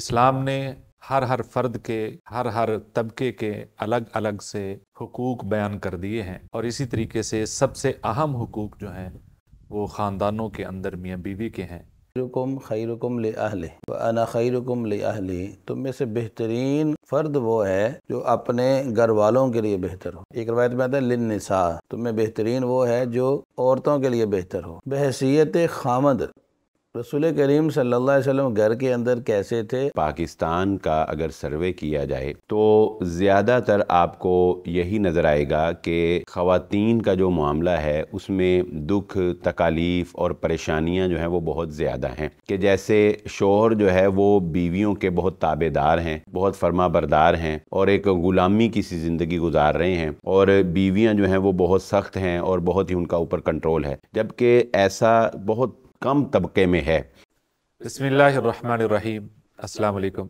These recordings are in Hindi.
इस्लाम ने हर हर फर्द के हर हर तबके के अलग अलग से हकूक़ बयान कर दिए हैं और इसी तरीके से सबसे अहम हकूक़ जो हैं वो ख़ानदानों के अंदर मियाँ बीवी के हैं रुकुम खैरकुम ले आहले व अना खैरकुम ले आहले तुम तो में से बेहतरीन फ़र्द वो है जो अपने घर वालों के लिए बेहतर हो एक रवायत में आता है निसा तुम तो में बेहतरीन वो है जो औरतों के लिए बेहतर हो बहसीत खामद रसूल करीम सल्लल्लाहु अलैहि वसल्लम घर के अंदर कैसे थे पाकिस्तान का अगर सर्वे किया जाए तो ज़्यादातर आपको यही नज़र आएगा कि ख़वातीन का जो मामला है उसमें दुख तकालीफ़ और परेशानियां जो हैं वो बहुत ज़्यादा हैं कि जैसे शोहर जो है वो बीवियों के बहुत ताबेदार हैं बहुत फर्मा बरदार हैं और एक ग़ुलामी की सी ज़िंदगी गुजार रहे हैं और बीवियाँ जो हैं वो बहुत सख्त हैं और बहुत ही उनका ऊपर कंट्रोल है जबकि ऐसा बहुत कम तबके में है बसमीम असलकम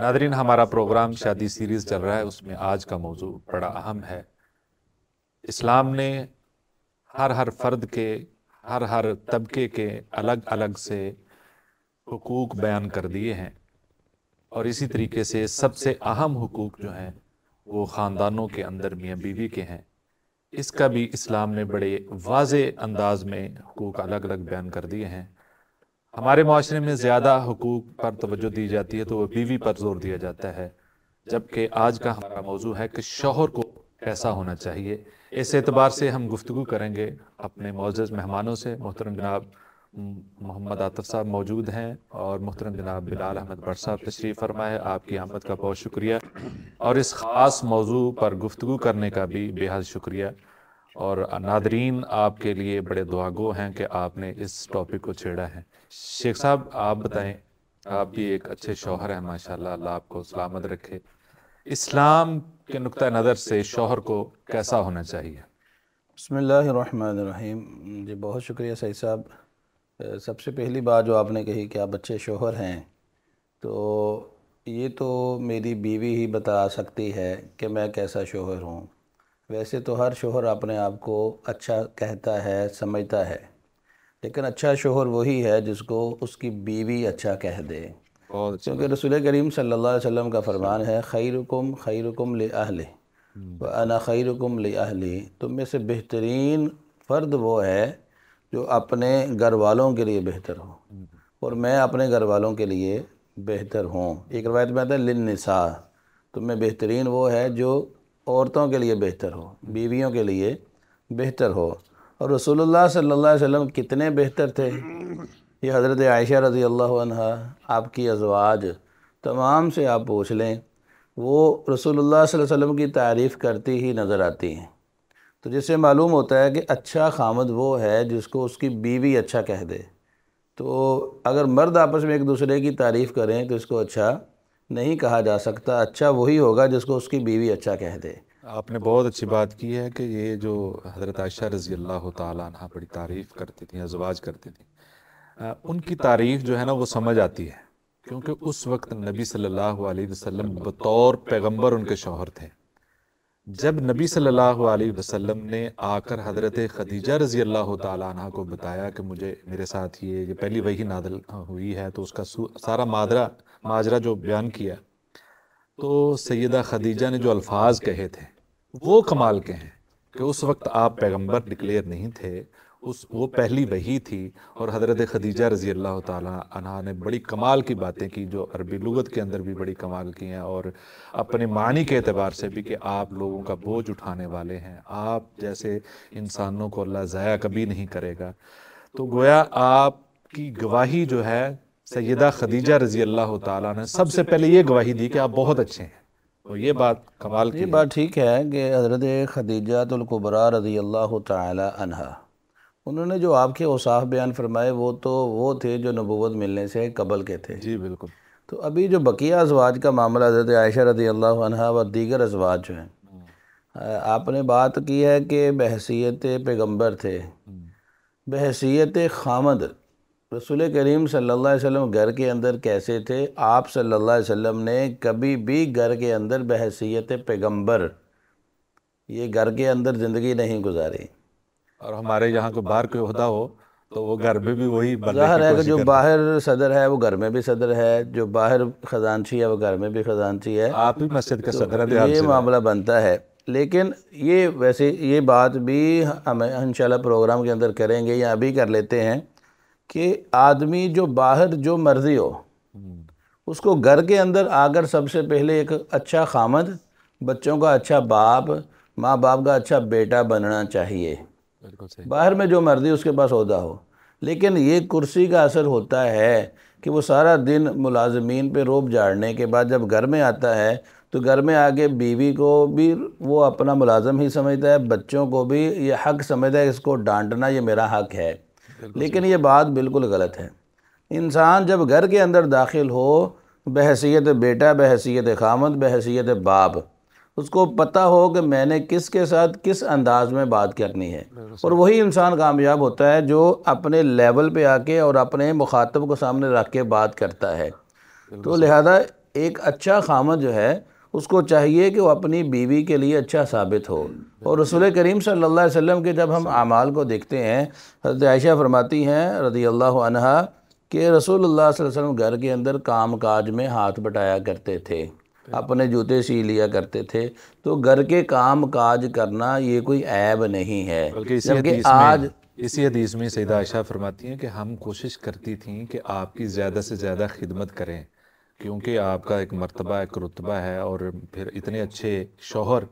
नादरीन हमारा प्रोग्राम शादी सीरीज़ चल रहा है उसमें आज का मौजू बड़ा अहम है इस्लाम ने हर हर फर्द के हर हर तबके के अलग अलग से हकूक़ बयान कर दिए हैं और इसी तरीके से सबसे अहम हकूक़ जो हैं वो ख़ानदानों के अंदर मियाँ बीवी के हैं इसका भी इस्लाम ने बड़े वाज अंदाज में हकूक अलग अलग बयान कर दिए हैं हमारे माशरे में ज़्यादा हकूक पर तोज्जो दी जाती है तो वह बीवी पर जोर दिया जाता है जबकि आज का हमारा मौजू है कि शोहर को कैसा होना चाहिए इस एतबार से हम गुफ्तु करेंगे अपने मोज़ मेहमानों से मोहतरम जनाब मोहम्मद आतफ साहब मौजूद हैं और मोहतरम जनाब बिलाल अहमद भट्ट साहब तशरीफ़ फरमाए आपकी आमद का बहुत शुक्रिया और इस ख़ास मौजू पर गुफ्तु करने का भी बेहद शुक्रिया और नादरीन आपके लिए बड़े दुआगो हैं कि आपने इस टॉपिक को छेड़ा है शेख साहब आप बताएं आप भी एक अच्छे शौहर हैं माशाल्लाह अल्लाह आपको सलामत रखे इस्लाम के नुक़ नज़र से शोहर को कैसा होना चाहिए बसमीम जी बहुत शुक्रिया सही साहब सबसे पहली बात जो आपने कही कि आप बच्चे शोहर हैं तो ये तो मेरी बीवी ही बता सकती है कि मैं कैसा शोहर हूँ वैसे तो हर शोहर अपने आप को अच्छा कहता है समझता है लेकिन अच्छा शोहर वही है जिसको उसकी बीवी अच्छा कह दे अच्छा। क्योंकि रसूल करीम सल्लल्लाहु अलैहि वसल्लम का फरमान है खैरकुम खैरकुम ले आहले हम्म। अना खैरकुम ले आहले तुम में से बेहतरीन फ़र्द वो है जो अपने घर वालों के लिए बेहतर हो और मैं अपने घर वालों के लिए बेहतर हूँ एक रवायत में आता है लिनसा तो मैं बेहतरीन वो है जो औरतों के लिए बेहतर हो बीवियों के लिए बेहतर हो और रसूलुल्लाह सल्लल्लाहु अलैहि वसल्लम कितने बेहतर थे ये हज़रत आयशा रज़ी अल्लाह आपकी अजवाज तमाम से आप पूछ लें वो रसूलुल्लाह सल्लल्लाहु अलैहि वसल्लम की तारीफ़ करती ही नज़र आती हैं तो जैसे मालूम होता है कि अच्छा खामद वो है जिसको उसकी बीवी अच्छा कह दे तो अगर मर्द आपस में एक दूसरे की तारीफ़ करें तो इसको अच्छा नहीं कहा जा सकता अच्छा वही होगा जिसको उसकी बीवी अच्छा कह दे आपने बहुत अच्छी बात की है कि ये जो हज़रत आयशा रज़ी अल्लाह तह बड़ी तारीफ़ करती थी अजवाज करती थी उनकी तारीफ़ जो है ना वो समझ आती है क्योंकि उस वक्त नबी सल्लल्लाहु अलैहि वसल्लम बतौर पैगंबर उनके शौहर थे जब नबी सल्लल्लाहु अलैहि वसल्लम ने आकर हजरत खदीजा रजी अल्लाह तह को बताया कि मुझे मेरे साथ ये ये पहली वही नादल हुई है तो उसका सारा मादरा माजरा जो बयान किया तो सैदा खदीजा ने जो अल्फाज कहे थे वो कमाल के हैं कि उस वक्त आप पैगंबर डिक्लेयर नहीं थे उस वो पहली वही थी और हज़रत खदीजा रज़ी अल्लाह तह ने बड़ी कमाल की बातें की जो अरबी लगत के अंदर भी बड़ी कमाल की हैं और अपने मानी के अतबार से भी कि आप लोगों का बोझ उठाने वाले हैं आप जैसे इंसानों को अल्लाह ज़ाया कभी नहीं करेगा तो गोया आपकी गवाही जो है सैदा खदीजा रज़ी अल्लाह तबसे पहले ये गवाही दी कि आप बहुत अच्छे हैं तो ये बात कमाल की बात ठीक है कि हज़रत खदीजा तुलकुबरा रज़ी अल्लाह तह उन्होंने जो आपके उसाफ़ बयान फरमाए वो तो वो थे जो नबूवत मिलने से कबल के थे जी बिल्कुल तो अभी जो बकिया अजवाज का मामला हजरत आयशा रदी अल्लाह व दीगर अजवाज जो हैं आपने बात की है कि बहसीत पैगम्बर थे बहसीत खामद रसूल करीम सल्लल्लाहु अलैहि वसल्लम घर के अंदर कैसे थे आप सल्लल्लाहु अलैहि वसल्लम ने कभी भी घर के अंदर बहसीत पैगम्बर ये घर के अंदर ज़िंदगी नहीं गुजारी और हमारे यहाँ को बाहर कोई होता हो तो वो घर में भी वही बाहर है कि जो बाहर सदर है वो घर में भी सदर है जो बाहर खजानची है वो घर में भी खजानची है आप ही मस्जिद का तो सदर है ये मामला बनता है लेकिन ये वैसे ये बात भी हमें इंशाल्लाह प्रोग्राम के अंदर करेंगे या अभी कर लेते हैं कि आदमी जो बाहर जो मर्ज़ी हो हम्म। उसको घर के अंदर आकर सबसे पहले एक अच्छा खामद बच्चों का अच्छा बाप माँ बाप का अच्छा बेटा बनना चाहिए बिल्कुल बाहर में जो मर्जी उसके पास अहदा हो लेकिन ये कुर्सी का असर होता है कि वो सारा दिन मुलाजमीन पे रोब झाड़ने के बाद जब घर में आता है तो घर में आके बीवी को भी वो अपना मुलाजम ही समझता है बच्चों को भी ये हक समझता है इसको डांटना ये मेरा हक है लेकिन ये बात बिल्कुल गलत है इंसान जब घर के अंदर दाखिल हो बहसीत बेटा बहसीत खामद बहसीत बाप उसको पता हो कि मैंने किसके साथ किस अंदाज में बात करनी है और वही इंसान कामयाब होता है जो अपने लेवल पे आके और अपने मुखातब को सामने रख के बात करता है तो लिहाजा एक अच्छा खामद जो है उसको चाहिए कि वो अपनी बीवी के लिए अच्छा साबित हो और रसूल करीम सल्लल्लाहु अलैहि वसल्लम के जब हम आमाल को देखते हैं हजरत आयशा फरमाती हैं रजी अल्लाह अनहा रसूल अल्लाह वसल्लम घर के अंदर काम काज में हाथ बटाया करते थे अपने जूते सी लिया करते थे तो घर के काम काज करना ये कोई ऐब नहीं है बल्कि आज इसी हदीस में सैदा आयशा फरमाती हैं कि हम कोशिश करती थी कि आपकी ज़्यादा से ज़्यादा खिदमत करें क्योंकि आपका एक मरतबा एक रुतबा है और फिर इतने अच्छे शोहर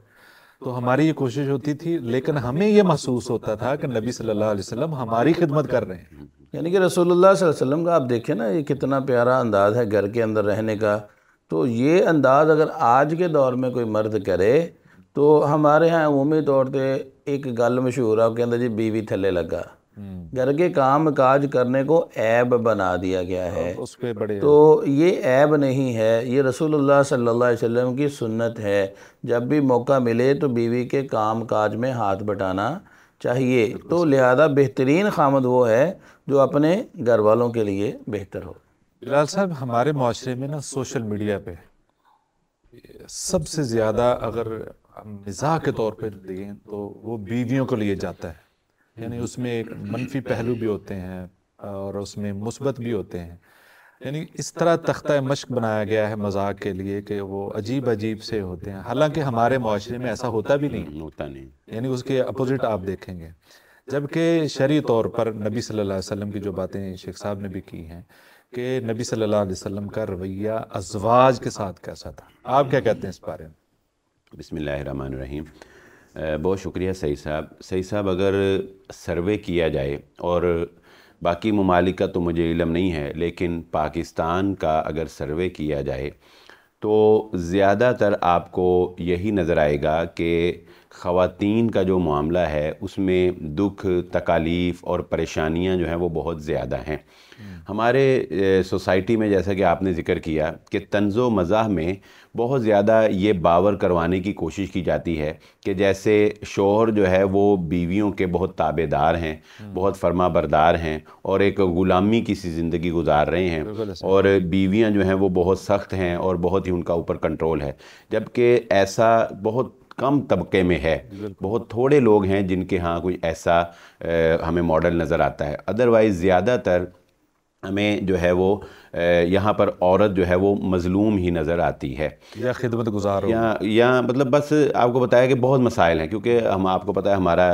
तो हमारी ये कोशिश होती थी लेकिन हमें ये महसूस होता था कि नबी सल्लल्लाहु अलैहि वसल्लम हमारी खिदमत कर रहे हैं यानी कि रसूलुल्लाह सल्लल्लाहु अलैहि वसल्लम का आप देखें ना ये कितना प्यारा अंदाज़ है घर के अंदर रहने का तो ये अंदाज़ अगर आज के दौर में कोई मर्द करे तो हमारे यहाँ अमूमी तौर पर एक गल मशहूर है कहते जी बीवी थले लगा हम्म। घर के काम काज करने को ऐब बना दिया गया है उस पर बड़े तो ये ऐब नहीं है ये रसूलुल्लाह सल्लल्लाहु अलैहि वसल्लम की सुन्नत है जब भी मौका मिले तो बीवी के काम काज में हाथ बटाना चाहिए तो लिहाजा बेहतरीन खामद वो है जो अपने घर वालों के लिए बेहतर हो बिलाल साहब हमारे माशरे में ना सोशल मीडिया पे सबसे ज़्यादा अगर मिजाक के तौर पर देखें तो वो बीवियों को लिए जाता है यानी उसमें एक मनफी पहलू भी होते हैं और उसमें मुस्बत भी होते हैं यानी इस तरह तख्ता मश्क बनाया गया है मजाक के लिए कि वो अजीब अजीब से होते हैं हालांकि हमारे माशरे में ऐसा होता भी नहीं होता नहीं यानी उसके अपोजिट आप देखेंगे जबकि शरी तौर पर नबी सल्लल्लाहु अलैहि वसल्लम की जो बातें शेख साहब ने भी की हैं कि नबी सल्लल्लाहु अलैहि वसल्लम का रवैया अजवाज के साथ कैसा था आप क्या कहते हैं इस बारे में बिसमीम बहुत शुक्रिया सही साहब सही साहब अगर सर्वे किया जाए और बाकी ममालिक का तो मुझे इलम नहीं है लेकिन पाकिस्तान का अगर सर्वे किया जाए तो ज़्यादातर आपको यही नज़र आएगा कि ख़वातीन का जो मामला है उसमें दुख तकालीफ़ और परेशानियां जो हैं वो बहुत ज़्यादा हैं हमारे सोसाइटी में जैसा कि आपने ज़िक्र किया कि तंज़ मज़ाह में बहुत ज़्यादा ये बावर करवाने की कोशिश की जाती है कि जैसे शोहर जो है वो बीवियों के बहुत ताबेदार हैं हम्म। बहुत फर्मा बरदार हैं और एक ग़ुलामी की सी ज़िंदगी गुजार रहे हैं और बीवियाँ जो हैं वो बहुत सख्त हैं और बहुत ही उनका ऊपर कंट्रोल है जबकि ऐसा बहुत कम तबके में है बहुत थोड़े लोग हैं जिनके यहाँ कोई ऐसा आ, हमें मॉडल नज़र आता है अदरवाइज़ ज़्यादातर हमें जो है वो यहाँ पर औरत जो है वो मजलूम ही नज़र आती है या खिदमत गुजार या या मतलब बस आपको बताया कि बहुत मसाइल हैं क्योंकि हम आपको पता है हमारा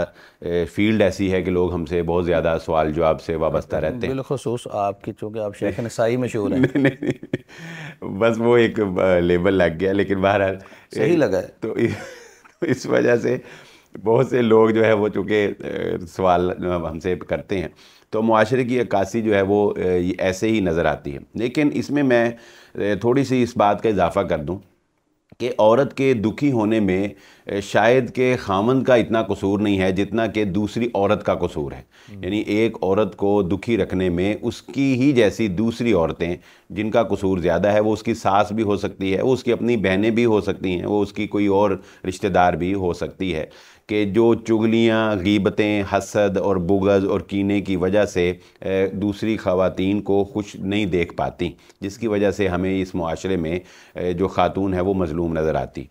फील्ड ऐसी है कि लोग हमसे बहुत ज़्यादा सवाल जो आपसे वाबस्ता रहते हैं बिलखसूस आपकी चूँकि आप शेख नसाई मशहूर हैं नहीं, नहीं, बस वो एक लेबल लग गया लेकिन बहरहाल सही लगा है तो इस वजह से बहुत से लोग जो है वो चूँकि सवाल हमसे करते हैं तो माशरे की अक्सी जो है वो ऐसे ही नज़र आती है लेकिन इसमें मैं थोड़ी सी इस बात का इजाफ़ा कर दूँ कि औरत के दुखी होने में शायद के खामंद का इतना कसूर नहीं है जितना कि दूसरी औरत का कसूर है हम्म। यानी एक औरत को दुखी रखने में उसकी ही जैसी दूसरी औरतें जिनका कसूर ज़्यादा है वो उसकी सास भी हो सकती है वो उसकी अपनी बहनें भी हो सकती हैं वो उसकी कोई और रिश्तेदार भी हो सकती है कि जो चुगलियाँ गीबतें हसद और बुगज़ और कीने की वजह से दूसरी ख़वातीन को खुश नहीं देख पाती जिसकी वजह से हमें इस माशरे में जो ख़ातून है वो मज़लूम नज़र आती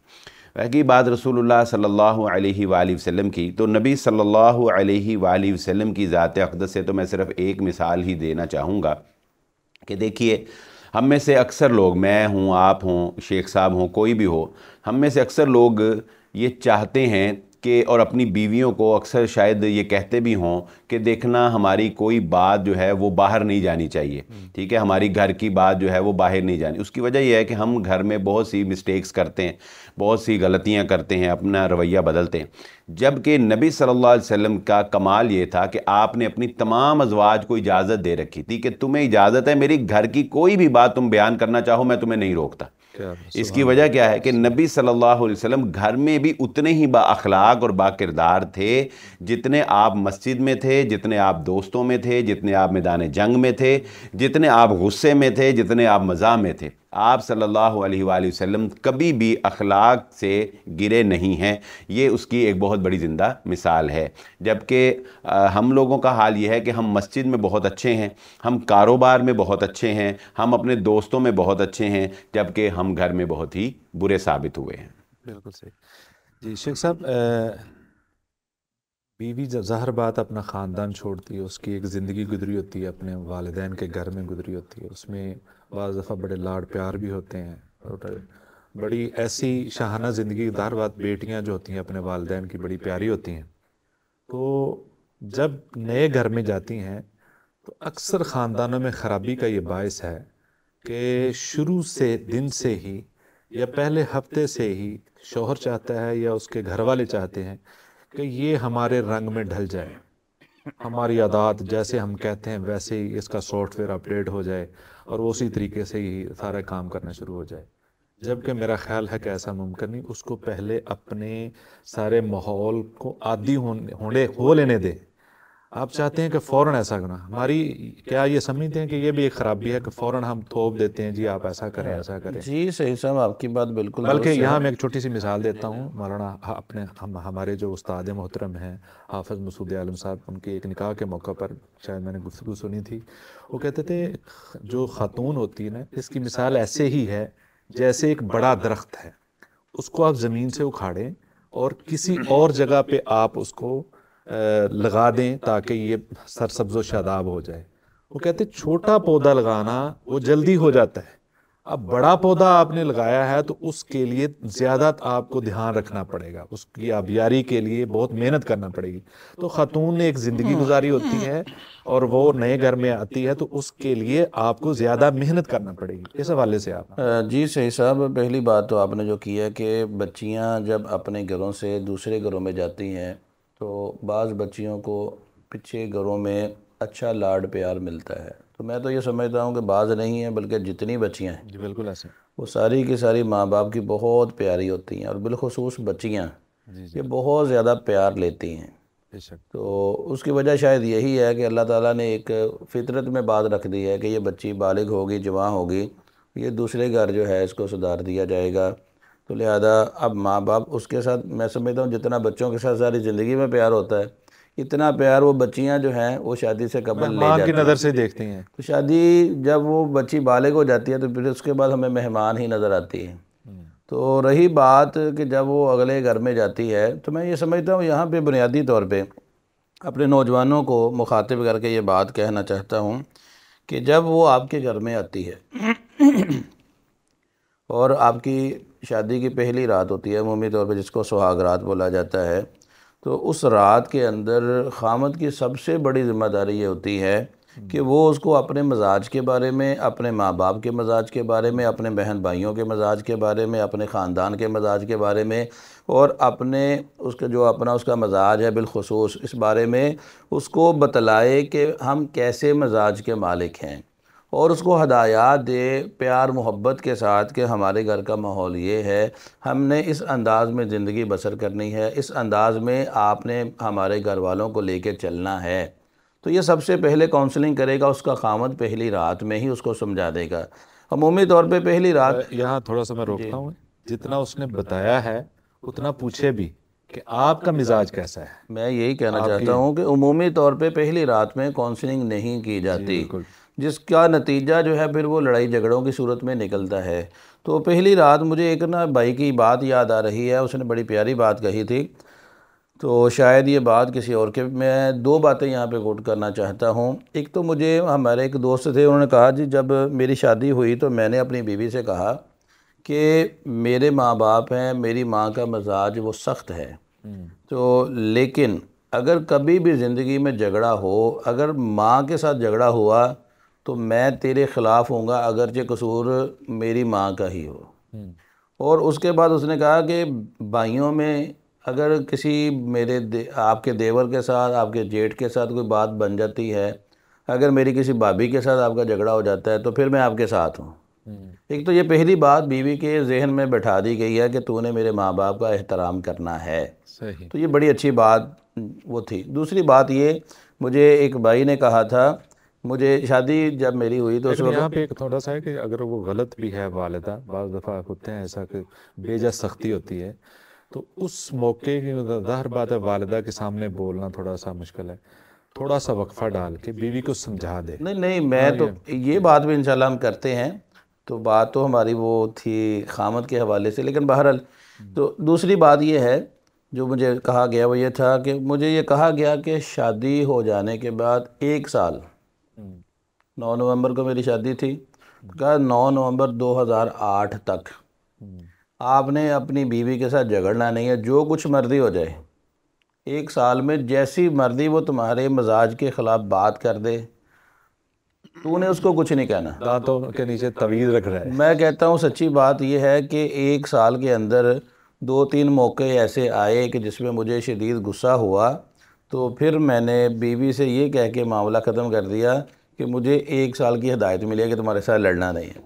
रही बात रसूलुल्लाह सल्लल्लाहु अलैहि वसल्लम की तो नबी सल्लल्लाहु अलैहि वसल्लम की ज़ात अकदस से तो मैं सिर्फ़ एक मिसाल ही देना चाहूँगा कि देखिए हम में से अक्सर लोग मैं हूँ आप हों शेख साहब हों कोई भी हो हम में से अक्सर लोग ये चाहते हैं के और अपनी बीवियों को अक्सर शायद ये कहते भी हों कि देखना हमारी कोई बात जो है वो बाहर नहीं जानी चाहिए हम्म। ठीक है हमारी घर की बात जो है वो बाहर नहीं जानी उसकी वजह यह है कि हम घर में बहुत सी मिस्टेक्स करते हैं बहुत सी गलतियां करते हैं अपना रवैया बदलते हैं जबकि नबी सल्लल्लाहु अलैहि वसल्लम का कमाल ये था कि आपने अपनी तमाम अजवाज को इजाज़त दे रखी थी कि तुम्हें इजाज़त है मेरी घर की कोई भी बात तुम बयान करना चाहो मैं तुम्हें नहीं रोकता इसकी वजह क्या है कि नबी सल्लल्लाहु अलैहि वसल्लम घर में भी उतने ही बाखलाक और बाकिरदार थे जितने आप मस्जिद में थे जितने आप दोस्तों में थे जितने आप मैदान जंग में थे जितने आप गुस्से में थे जितने आप मज़ा में थे आप सल्लल्लाहु अलैहि वसल्लम कभी भी अखलाक से गिरे नहीं हैं ये उसकी एक बहुत बड़ी ज़िंदा मिसाल है जबकि हम लोगों का हाल ये है कि हम मस्जिद में बहुत अच्छे हैं हम कारोबार में बहुत अच्छे हैं हम अपने दोस्तों में बहुत अच्छे हैं जबकि हम घर में बहुत ही बुरे साबित हुए हैं बिल्कुल सही जी शेख साहब बीवी जब ज़हर बात अपना ख़ानदान छोड़ती है उसकी एक ज़िंदगी गुजरी होती है अपने वालदेन के घर में गुजरी होती है उसमें बज़ दफ़ा बड़े लाड प्यार भी होते हैं और बड़ी ऐसी शाहाना ज़िंदगी दार बात बेटियाँ जो होती हैं अपने वालदेन की बड़ी प्यारी होती हैं तो जब नए घर में जाती हैं तो अक्सर ख़ानदानों में ख़राबी का ये बायस है कि शुरू से दिन से ही या पहले हफ्ते से ही शोहर चाहता है या उसके घर वाले चाहते हैं कि ये हमारे रंग में ढल जाए हमारी आदात जैसे हम कहते हैं वैसे ही इसका सॉफ्टवेयर अपडेट हो जाए और वो उसी तरीके से ही सारा काम करना शुरू हो जाए जबकि मेरा ख्याल है कि ऐसा मुमकिन नहीं उसको पहले अपने सारे माहौल को आदि होने हो लेने दे आप चाहते हैं कि फ़ौरन ऐसा करना हमारी क्या ये समझते हैं कि ये भी एक खराबी है कि फ़ौरन हम थोप देते हैं जी आप ऐसा करें ऐसा करें जी सही साहब आपकी बात बिल्कुल बल्कि यहाँ मैं एक छोटी सी मिसाल देता हूँ मौलाना अपने हम हमारे जो उस्ताद मोहतरम हैं हाफज मसूद आलम साहब उनके एक निकाह के मौके पर शायद मैंने गुफ्तु सुनी थी वो कहते थे जो खातून होती है ना इसकी मिसाल ऐसे ही है जैसे एक बड़ा दरख्त है उसको आप ज़मीन से उखाड़ें और किसी और जगह पर आप उसको लगा दें ताकि ये सरसब्ज शादाब हो जाए वो कहते छोटा पौधा लगाना वो जल्दी हो जाता है अब बड़ा पौधा आपने लगाया है तो उसके लिए ज़्यादा आपको ध्यान रखना पड़ेगा उसकी आबियारी के लिए बहुत मेहनत करना पड़ेगी तो ख़ातून ने एक ज़िंदगी गुजारी होती है और वो नए घर में आती है तो उसके लिए आपको ज़्यादा मेहनत करना पड़ेगी इस हवाले से आप जी सही साहब पहली बात तो आपने जो की है कि बच्चियाँ जब अपने घरों से दूसरे घरों में जाती हैं तो बाज़ बच्चियों को पीछे घरों में अच्छा लाड प्यार मिलता है तो मैं तो ये समझता हूँ कि बाज़ नहीं है बल्कि जितनी बच्चियाँ हैं जी बिल्कुल ऐसे वो सारी की सारी माँ बाप की बहुत प्यारी होती हैं और बिलखसूस बच्चियाँ ये बहुत ज़्यादा प्यार लेती हैं तो उसकी वजह शायद यही है कि अल्लाह ताला ने एक फितरत में बात रख दी है कि ये बच्ची बालिग होगी जवान होगी ये दूसरे घर जो है इसको सुधार दिया जाएगा तो लिहाजा अब माँ बाप उसके साथ मैं समझता हूँ जितना बच्चों के साथ सारी ज़िंदगी में प्यार होता है इतना प्यार वो बच्चियाँ जो हैं वो शादी से कबल ले जाती की नज़र से देखती हैं तो शादी जब वो बच्ची बालिग हो जाती है तो फिर उसके बाद हमें मेहमान ही नज़र आती है हम्म। तो रही बात कि जब वो अगले घर में जाती है तो मैं ये समझता हूँ यहाँ पे बुनियादी तौर पे अपने नौजवानों को मुखातिब करके ये बात कहना चाहता हूँ कि जब वो आपके घर में आती है और आपकी शादी की पहली रात होती है अमूमी तौर पर जिसको सुहाग रात बोला जाता है तो उस रात के अंदर खामद की सबसे बड़ी ज़िम्मेदारी ये होती है कि वो उसको अपने मजाज के बारे में अपने माँ बाप के मजाज के बारे में अपने बहन भाइयों के मजाज के बारे में अपने ख़ानदान के मजाज के बारे में और अपने उसका जो अपना उसका मजाज है बिलखसूस इस बारे में उसको बतलाए कि हम कैसे मजाज के मालिक हैं और उसको हदायत दे प्यार मोहब्बत के साथ कि हमारे घर का माहौल ये है हमने इस अंदाज़ में ज़िंदगी बसर करनी है इस अंदाज़ में आपने हमारे घर वालों को लेकर चलना है तो ये सबसे पहले काउंसलिंग करेगा उसका खामद पहली रात में ही उसको समझा देगा अमूमी तौर पे पहली रात यहाँ थोड़ा सा मैं रोकता हूँ जितना उसने बताया है उतना पूछे भी कि आपका मिजाज कैसा है मैं यही कहना चाहता हूँ कि अमूमी तौर पे पहली रात में काउंसलिंग नहीं की जाती जिसका नतीजा जो है फिर वो लड़ाई झगड़ों की सूरत में निकलता है तो पहली रात मुझे एक ना भाई की बात याद आ रही है उसने बड़ी प्यारी बात कही थी तो शायद ये बात किसी और के मैं दो बातें यहाँ पे कोट करना चाहता हूँ एक तो मुझे हमारे एक दोस्त थे उन्होंने कहा जी जब मेरी शादी हुई तो मैंने अपनी बीवी से कहा कि मेरे माँ बाप हैं मेरी माँ का मजाज वो सख्त है हम्म। तो लेकिन अगर कभी भी ज़िंदगी में झगड़ा हो अगर माँ के साथ झगड़ा हुआ तो मैं तेरे ख़िलाफ़ हूँ अगरचे कसूर मेरी माँ का ही हो हम्म। और उसके बाद उसने कहा कि भाइयों में अगर किसी मेरे दे, आपके देवर के साथ आपके जेठ के साथ कोई बात बन जाती है अगर मेरी किसी भाभी के साथ आपका झगड़ा हो जाता है तो फिर मैं आपके साथ हूँ हम्म। एक तो ये पहली बात बीवी के जहन में बैठा दी गई है कि तूने मेरे माँ बाप का एहतराम करना है सही तो ये बड़ी अच्छी बात वो थी दूसरी बात ये मुझे एक भाई ने कहा था मुझे शादी जब मेरी हुई तो उस यहाँ पे एक थोड़ा सा है कि अगर वो गलत भी है वालदा बज दफ़ा होते हैं ऐसा कि बेजा सख्ती होती है तो उस मौके की हर बात है वालदा के सामने बोलना थोड़ा सा मुश्किल है थोड़ा सा वक्फा डाल के बीवी को समझा दे नहीं नहीं मैं हाँ, तो ये बात भी इंशाल्लाह हम करते हैं तो बात तो हमारी वो थी खामत के हवाले से लेकिन बहरहाल हम्म। तो दूसरी बात ये है जो मुझे कहा गया वो ये था कि मुझे ये कहा गया कि शादी हो जाने के बाद एक साल नौ नवंबर को मेरी शादी थी कहा नौ नवंबर 2008 तक आपने अपनी बीवी के साथ झगड़ना नहीं है जो कुछ मर्जी हो जाए एक साल में जैसी मर्जी वो तुम्हारे मजाज के ख़िलाफ़ बात कर दे तूने उसको कुछ नहीं कहना दांतों के नीचे तवीज़ रख रहा है मैं कहता हूँ सच्ची बात यह है कि एक साल के अंदर दो तीन मौके ऐसे आए कि जिसमें मुझे शदीद गुस्सा हुआ तो फिर मैंने बीवी से ये कह के मामला ख़त्म कर दिया कि मुझे एक साल की हदायत मिली है कि तुम्हारे साथ लड़ना नहीं है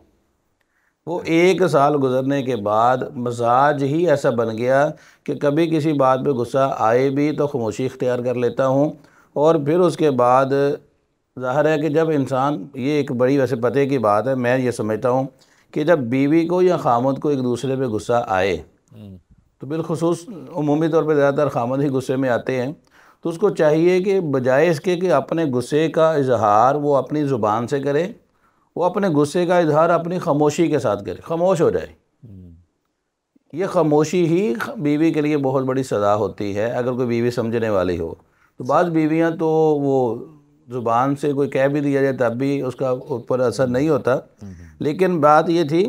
वो एक साल गुजरने के बाद मजाज ही ऐसा बन गया कि कभी किसी बात पे गुस्सा आए भी तो खामोशी इख्तियार कर लेता हूँ और फिर उसके बाद ज़ाहिर है कि जब इंसान ये एक बड़ी वैसे पते की बात है मैं ये समझता हूँ कि जब बीवी को या खामद को एक दूसरे पे गुस्सा आए हम्म। तो बिलखसूस अमूमी तौर पर ज़्यादातर खामद ही गुस्से में आते हैं तो उसको चाहिए कि बजाय इसके कि अपने गुस्से का इजहार वो अपनी ज़ुबान से करे वो अपने गुस्से का इजहार अपनी खामोशी के साथ करे खामोश हो जाए हम्म। ये खामोशी ही बीवी के लिए बहुत बड़ी सज़ा होती है अगर कोई बीवी समझने वाली हो तो बाज़ बीवियाँ तो वो ज़ुबान से कोई कह भी दिया जाए तब भी उसका ऊपर असर नहीं होता हम्म। लेकिन बात ये थी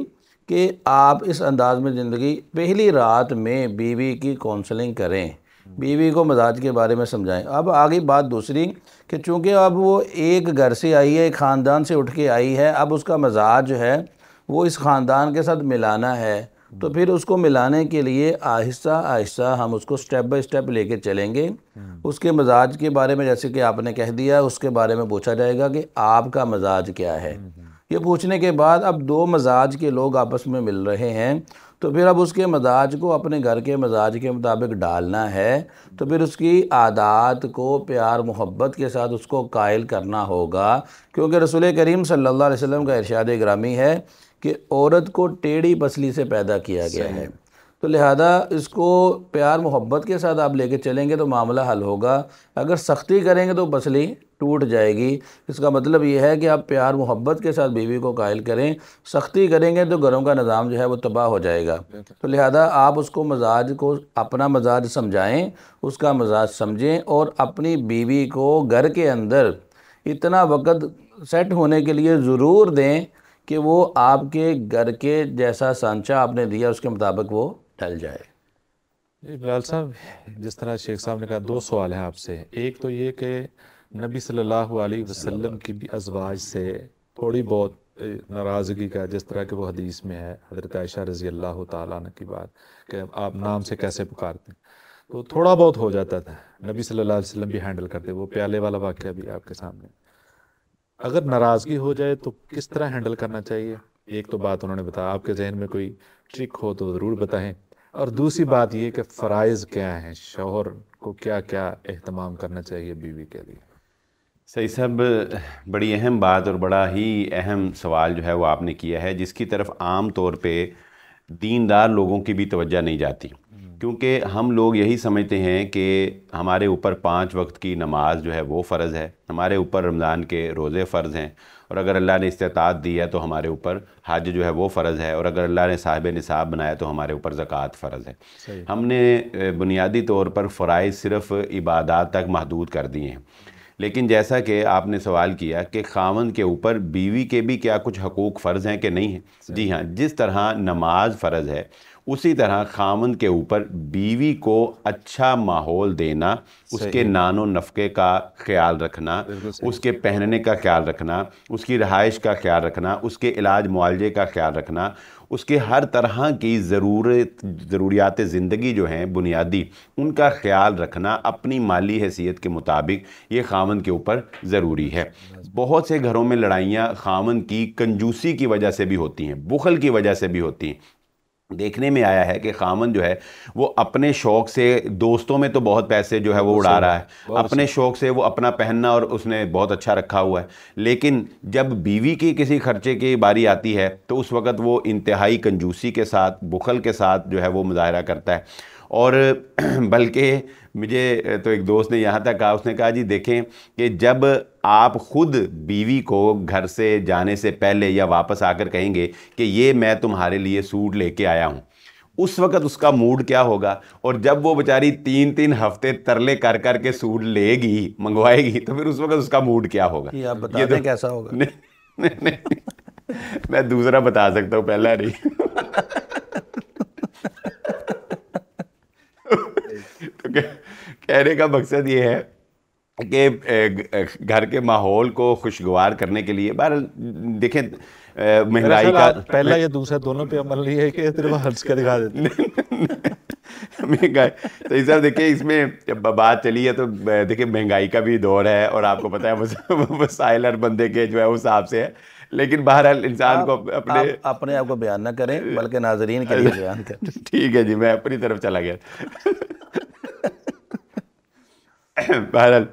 कि आप इस अंदाज़ में ज़िंदगी पहली रात में बीवी की काउंसलिंग करें बीवी को मजाज के बारे में समझाएं अब आ गई बात दूसरी कि चूँकि अब वो एक घर से आई है एक ख़ानदान से उठ के आई है अब उसका मजाज जो है वो इस ख़ानदान के साथ मिलाना है तो फिर उसको मिलाने के लिए आहिस्ता आहिस्ता हम उसको स्टेप बाय स्टेप लेके चलेंगे उसके मजाज के बारे में जैसे कि आपने कह दिया उसके बारे में पूछा जाएगा कि आपका मजाज क्या है ये पूछने के बाद अब दो मजाज के लोग आपस में मिल रहे हैं तो फिर अब उसके मजाज को अपने घर के मजाज के मुताबिक डालना है तो फिर उसकी आदात को प्यार मोहब्बत के साथ उसको कायल करना होगा क्योंकि रसूल करीम सल्लल्लाहु अलैहि वसल्लम का इरशाद ग्रामी है कि औरत को टेढ़ी पसली से पैदा किया गया है तो लिहाजा इसको प्यार मोहब्बत के साथ आप लेके चलेंगे तो मामला हल होगा अगर सख्ती करेंगे तो बसली टूट जाएगी इसका मतलब ये है कि आप प्यार मोहब्बत के साथ बीवी को कायल करें सख्ती करेंगे तो घरों का निज़ाम जो है वो तबाह हो जाएगा तो लिहाजा आप उसको मजाज को अपना मजाज समझाएं उसका मजाज समझें और अपनी बीवी को घर के अंदर इतना वक़्त सेट होने के लिए ज़रूर दें कि वो आपके घर के जैसा सांचा आपने दिया उसके मुताबिक वो फैल जाए जी बिलाल साहब जिस तरह शेख साहब ने कहा दो सवाल हैं आपसे एक तो ये कि नबी सल्लल्लाहु अलैहि वसल्लम की भी अजवाज से थोड़ी बहुत नाराज़गी का जिस तरह के वो हदीस में है हजरत आयशा रज़ी अल्लाह तन की बात कि आप नाम से कैसे पुकारते हैं तो थोड़ा बहुत हो जाता था नबी सल्लल्लाहु अलैहि वसल्लम भी हैंडल करते वो प्याले वाला वाक्य भी आपके सामने अगर नाराज़गी हो जाए तो किस तरह हैंडल करना चाहिए एक तो बात उन्होंने बताया आपके जहन में कोई ट्रिक हो तो ज़रूर बताएं और दूसरी बात ये कि फ़रज़ क्या हैं शोहर को क्या क्या अहतमाम करना चाहिए बीवी के लिए सही साहब बड़ी अहम बात और बड़ा ही अहम सवाल जो है वो आपने किया है जिसकी तरफ आम तौर पे दीनदार लोगों की भी तवज्जो नहीं जाती क्योंकि हम लोग यही समझते हैं कि हमारे ऊपर पाँच वक्त की नमाज जो है वो फ़र्ज़ है हमारे ऊपर रमज़ान के रोज़े फ़र्ज़ हैं और अगर अल्लाह ने इस्तात दी है तो हमारे ऊपर हज जो है वो फ़र्ज़ है और अगर अल्लाह ने साहब निसाब बनाया तो हमारे ऊपर ज़क़़त फ़र्ज़ है हमने बुनियादी तौर पर फ़राइज सिर्फ़ इबादत तक महदूद कर दिए हैं लेकिन जैसा कि आपने सवाल किया कि खावन के ऊपर बीवी के भी क्या कुछ हकूक़ फ़र्ज़ हैं कि नहीं हैं जी हाँ जिस तरह नमाज फ़र्ज़ है उसी तरह खामन के ऊपर बीवी को अच्छा माहौल देना उसके नानो नफके का ख्याल रखना उसके पहनने का ख्याल रखना उसकी रहाइश का ख्याल रखना उसके इलाज मुआवजे का ख्याल रखना उसके हर तरह की ज़रूरत ज़रूरियात ज़िंदगी जो हैं बुनियादी उनका ख्याल रखना अपनी माली हैसियत के मुताबिक ये खामन के ऊपर ज़रूरी है बहुत से घरों में लड़ाइयाँ खामन की कंजूसी की वजह से भी होती हैं बुखल की वजह से भी होती हैं देखने में आया है कि खामन जो है वो अपने शौक से दोस्तों में तो बहुत पैसे जो है वो उड़ा रहा है अपने शौक से वो अपना पहनना और उसने बहुत अच्छा रखा हुआ है लेकिन जब बीवी की किसी खर्चे की बारी आती है तो उस वक़्त वो इंतहाई कंजूसी के साथ बुखल के साथ जो है वो मुजाहरा करता है और बल्कि मुझे तो एक दोस्त ने यहाँ तक कहा उसने कहा जी देखें कि जब आप खुद बीवी को घर से जाने से पहले या वापस आकर कहेंगे कि ये मैं तुम्हारे लिए सूट लेके आया हूँ उस वक्त उसका मूड क्या होगा और जब वो बेचारी तीन तीन हफ्ते तरले कर कर के सूट लेगी मंगवाएगी तो फिर उस वक्त उसका मूड क्या होगा ये आप बता ये तो, कैसा होगा नहीं, नहीं, नहीं, मैं दूसरा बता सकता हूँ पहला नहीं तो क्या कहने का मकसद ये है कि घर के माहौल को खुशगवार करने के लिए बहर देखें महंगाई का पहला या दूसरा दोनों पे अमल नहीं है कि हर्ज का दिखा देते महंगाई तो सर देखिए इसमें जब बात चली है तो देखिए महंगाई का भी दौर है और आपको पता है वसाइल हर बंदे के जो है उस हिसाब से है लेकिन बहरहाल इंसान को अपने आप, अपने आप को बयान ना करें बल्कि नाजरीन के लिए बयान करें ठीक है जी मैं अपनी तरफ चला गया बहरहाल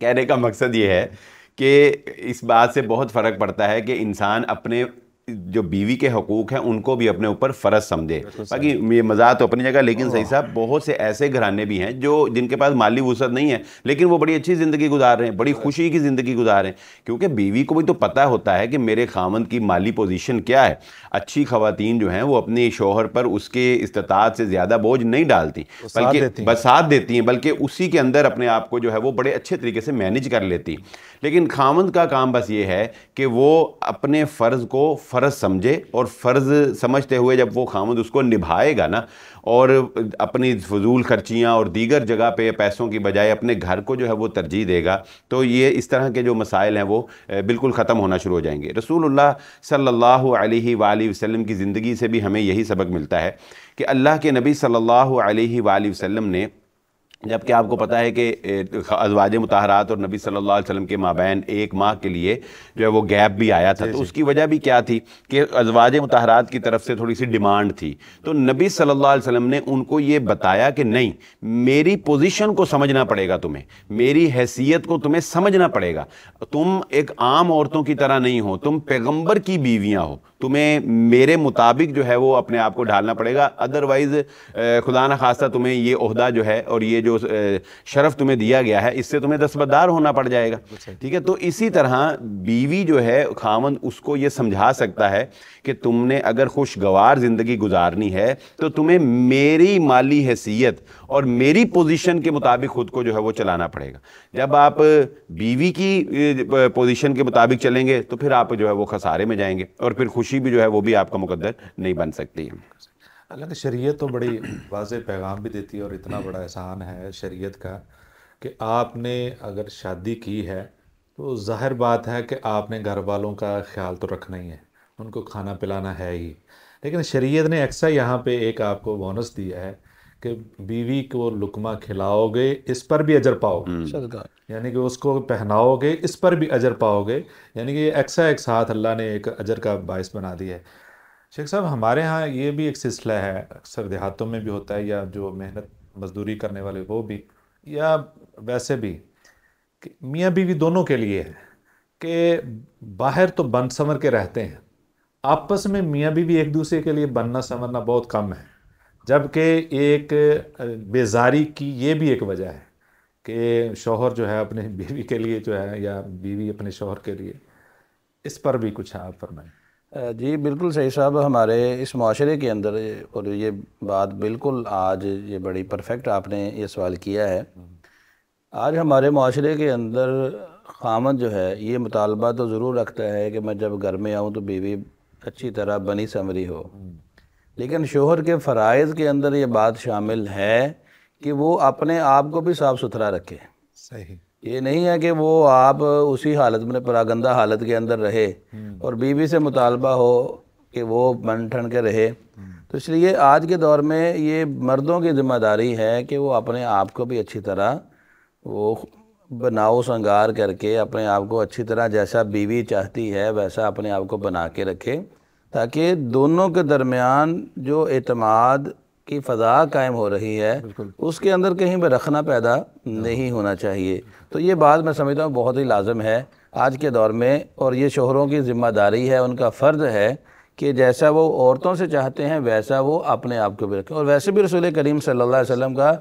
कहने का मकसद ये है कि इस बात से बहुत फ़र्क पड़ता है कि इंसान अपने जो बीवी के हकूक़ हैं उनको भी अपने ऊपर फ़र्ज समझे बाकी ये मज़ा तो अपनी जगह लेकिन सही साहब बहुत से ऐसे घराने भी हैं जो जिनके पास माली वसत नहीं है लेकिन वो बड़ी अच्छी ज़िंदगी गुजार रहे हैं बड़ी खुशी की ज़िंदगी गुजार रहे हैं क्योंकि बीवी को भी तो पता होता है कि मेरे खामंद की माली पोजीशन क्या है अच्छी खातन जो हैं वो अपने शोहर पर उसके इस्तात से ज़्यादा बोझ नहीं डालती बल्कि बसात देती हैं बल्कि उसी के अंदर अपने आप को जो है वो बड़े अच्छे तरीके से मैनेज कर लेती लेकिन खामंद का काम बस ये है कि वो अपने फ़र्ज़ को फ़र्ज़ समझे और फ़र्ज़ समझते हुए जब वो खामद उसको निभाएगा ना और अपनी फजूल खर्चियाँ और दीगर जगह पे पैसों की बजाय अपने घर को जो है वो तरजीह देगा तो ये इस तरह के जो मसाइल हैं वो बिल्कुल ख़त्म होना शुरू हो जाएंगे रसूल सल्लल्लाहु अलैहि वसल्लम की ज़िंदगी से भी हमें यही सबक मिलता है कि अल्लाह के नबी सल्ला वसलम ने जबकि आपको पता है कि अजवाज मतहरात और नबी सल्लल्लाहु अलैहि वसल्लम के माबैन एक माह के लिए जो है वो गैप भी आया था तो उसकी वजह भी क्या थी कि अजवाज मतहरात की तरफ से थोड़ी सी डिमांड थी तो नबी सल्लल्लाहु अलैहि वसल्लम ने उनको ये बताया कि नहीं मेरी पोजीशन को समझना पड़ेगा तुम्हें मेरी हैसियत को तुम्हें समझना पड़ेगा तुम एक आम औरतों की तरह नहीं हो तुम पैगम्बर की बीवियाँ हो तुम्हें मेरे मुताबिक जो है वो अपने आप को ढालना पड़ेगा अदरवाइज़ खुदा न खास्ता तुम्हें ये अहदा जो है और ये जो शरफ़ तुम्हें दिया गया है इससे तुम्हें दस्बदार होना पड़ जाएगा अच्छा, ठीक है तो इसी तरह बीवी जो है खामन उसको ये समझा सकता है कि तुमने अगर खुशगवार ज़िंदगी गुजारनी है तो तुम्हें मेरी माली हैसियत और मेरी पोजीशन के मुताबिक ख़ुद को जो है वो चलाना पड़ेगा जब आप बीवी की पोजीशन के मुताबिक चलेंगे तो फिर आप जो है वो खसारे में जाएंगे और फिर खुशी भी जो है वो भी आपका मुकदर नहीं बन सकती है हालांकि शरीय तो बड़ी वाज पैगाम भी देती है और इतना बड़ा एहसान है शरीयत का कि आपने अगर शादी की है तो जाहिर बात है कि आपने घर वालों का ख्याल तो रखना ही है उनको खाना पिलाना है ही लेकिन शरीयत ने एक्स्ट्रा यहाँ पे एक आपको बोनस दिया है कि बीवी को लुकमा खिलाओगे इस पर भी अजर पाओगे हम्म। यानी कि उसको पहनाओगे इस पर भी अजर पाओगे यानी कि एक्सा एक साथ अल्लाह ने एक अजर का बायस बना दिया है शेख साहब हमारे यहाँ ये भी एक सिलसिला है अक्सर देहातों में भी होता है या जो मेहनत मजदूरी करने वाले वो भी या वैसे भी मियाँ बीवी दोनों के लिए है कि बाहर तो बंद संवर के रहते हैं आपस में मियाँ बीवी एक दूसरे के लिए बनना समझना बहुत कम है जबकि एक बेजारी की ये भी एक वजह है कि शोहर जो है अपने बीवी के लिए जो है या बीवी अपने शोहर के लिए इस पर भी कुछ आप फरमाएं जी बिल्कुल सही साहब हमारे इस माशरे के अंदर और ये बात बिल्कुल आज ये बड़ी परफेक्ट आपने ये सवाल किया है आज हमारे माशरे के अंदर खामद जो है ये मुतालबा तो ज़रूर रखता है कि मैं जब घर में आऊँ तो बीवी अच्छी तरह बनी समरी हो लेकिन शोहर के फ़रज़ के अंदर ये बात शामिल है कि वो अपने आप को भी साफ़ सुथरा रखे सही ये नहीं है कि वो आप उसी हालत में परागंदा हालत के अंदर रहे हम्म। और बीवी से मुतालबा हो कि वो बन ठन के रहे हम्म। तो इसलिए आज के दौर में ये मर्दों की जिम्मेदारी है कि वो अपने आप को भी अच्छी तरह वो बनाओ श्रृंगार करके अपने आप को अच्छी तरह जैसा बीवी चाहती है वैसा अपने आप को बना के रखे ताकि दोनों के दरमियान जो अतमाद की फ़जा कायम हो रही है उसके अंदर कहीं पर रखना पैदा नहीं होना चाहिए तो ये बात मैं समझता हूँ बहुत ही लाजम है आज के दौर में और ये शोहरों की ज़िम्मेदारी है उनका फ़र्ज़ है कि जैसा वो औरतों से चाहते हैं वैसा वो अपने आप को भी रखें और वैसे भी रसूल करीम सल्लल्लाहु अलैहि वसल्लम का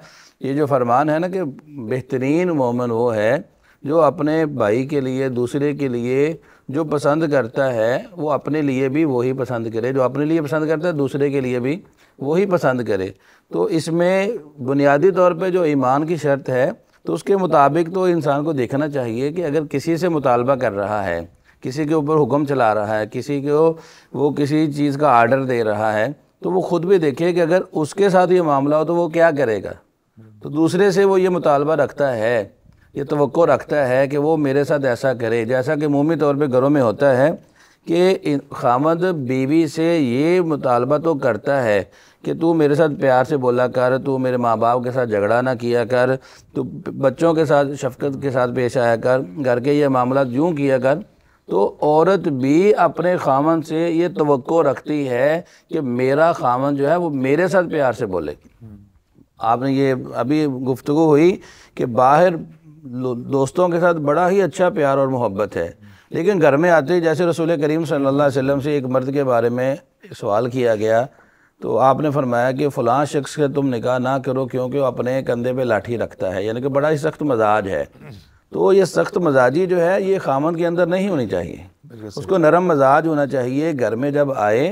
ये जो फरमान है ना कि बेहतरीन मोमन वो है जो अपने भाई के लिए दूसरे के लिए जो पसंद करता है वो अपने लिए भी वही पसंद करे जो अपने लिए पसंद करता है दूसरे के लिए भी वही पसंद करे तो इसमें बुनियादी तौर पे जो ईमान की शर्त है तो उसके मुताबिक तो इंसान को देखना चाहिए कि अगर किसी से मुतालबा कर रहा है किसी के ऊपर हुक्म चला रहा है किसी को वो किसी चीज़ का आर्डर दे रहा है तो वो ख़ुद भी देखे कि अगर उसके साथ ये मामला हो तो वो क्या करेगा तो दूसरे से वो ये मुतालबा रखता है ये तो रखता है कि वो मेरे साथ ऐसा करे जैसा कि मूमी तौर पर घरों में होता है कि खामद बीवी से ये मुतालबा तो करता है कि तू मेरे साथ प्यार से बोला कर तू मेरे माँ बाप के साथ झगड़ा ना किया कर तू बच्चों के साथ शफकत के साथ पेश आया कर घर के ये मामला यूँ किया कर तो औरत भी अपने खामन से ये तो रखती है कि मेरा खामन जो है वो मेरे साथ प्यार से बोले आपने ये अभी गुफ्तु हुई कि बाहर दोस्तों के साथ बड़ा ही अच्छा प्यार और मोहब्बत है लेकिन घर में आते ही जैसे रसूल करीम सल्ला वम से एक मर्द के बारे में सवाल किया गया तो आपने फरमाया कि फ़लाँ शख्स से तुम निकाह ना करो क्योंकि वो अपने कंधे पे लाठी रखता है यानी कि बड़ा ही सख्त मजाज है तो ये सख्त मजाजी जो है ये खामन के अंदर नहीं होनी चाहिए उसको नरम मजाज होना चाहिए घर में जब आए